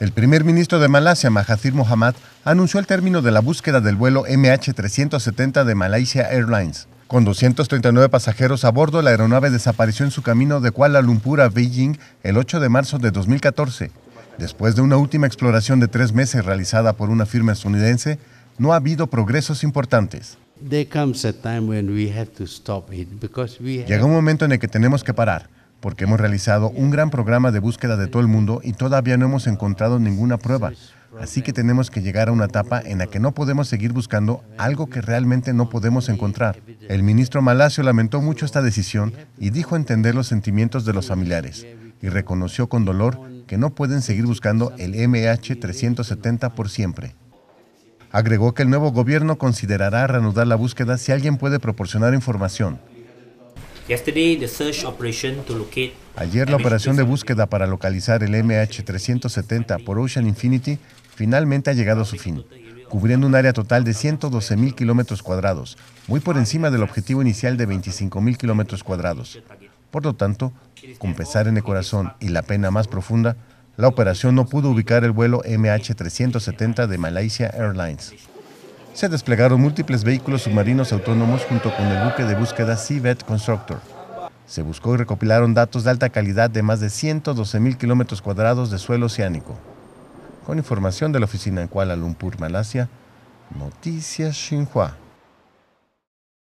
El primer ministro de Malasia, Mahathir Mohamad, anunció el término de la búsqueda del vuelo MH370 de Malaysia Airlines. Con 239 pasajeros a bordo, la aeronave desapareció en su camino de Kuala Lumpur a Beijing el 8 de marzo de 2014. Después de una última exploración de tres meses realizada por una firma estadounidense, no ha habido progresos importantes. Llega un momento en el que tenemos que parar porque hemos realizado un gran programa de búsqueda de todo el mundo y todavía no hemos encontrado ninguna prueba. Así que tenemos que llegar a una etapa en la que no podemos seguir buscando algo que realmente no podemos encontrar. El ministro Malasio lamentó mucho esta decisión y dijo entender los sentimientos de los familiares y reconoció con dolor que no pueden seguir buscando el MH370 por siempre. Agregó que el nuevo gobierno considerará reanudar la búsqueda si alguien puede proporcionar información Ayer la operación de búsqueda para localizar el MH370 por Ocean Infinity finalmente ha llegado a su fin, cubriendo un área total de 112 mil kilómetros cuadrados, muy por encima del objetivo inicial de 25 mil kilómetros cuadrados. Por lo tanto, con pesar en el corazón y la pena más profunda, la operación no pudo ubicar el vuelo MH370 de Malaysia Airlines se desplegaron múltiples vehículos submarinos autónomos junto con el buque de búsqueda Seabed Constructor. Se buscó y recopilaron datos de alta calidad de más de 112.000 mil kilómetros cuadrados de suelo oceánico. Con información de la oficina en Kuala Lumpur, Malasia, Noticias Xinhua.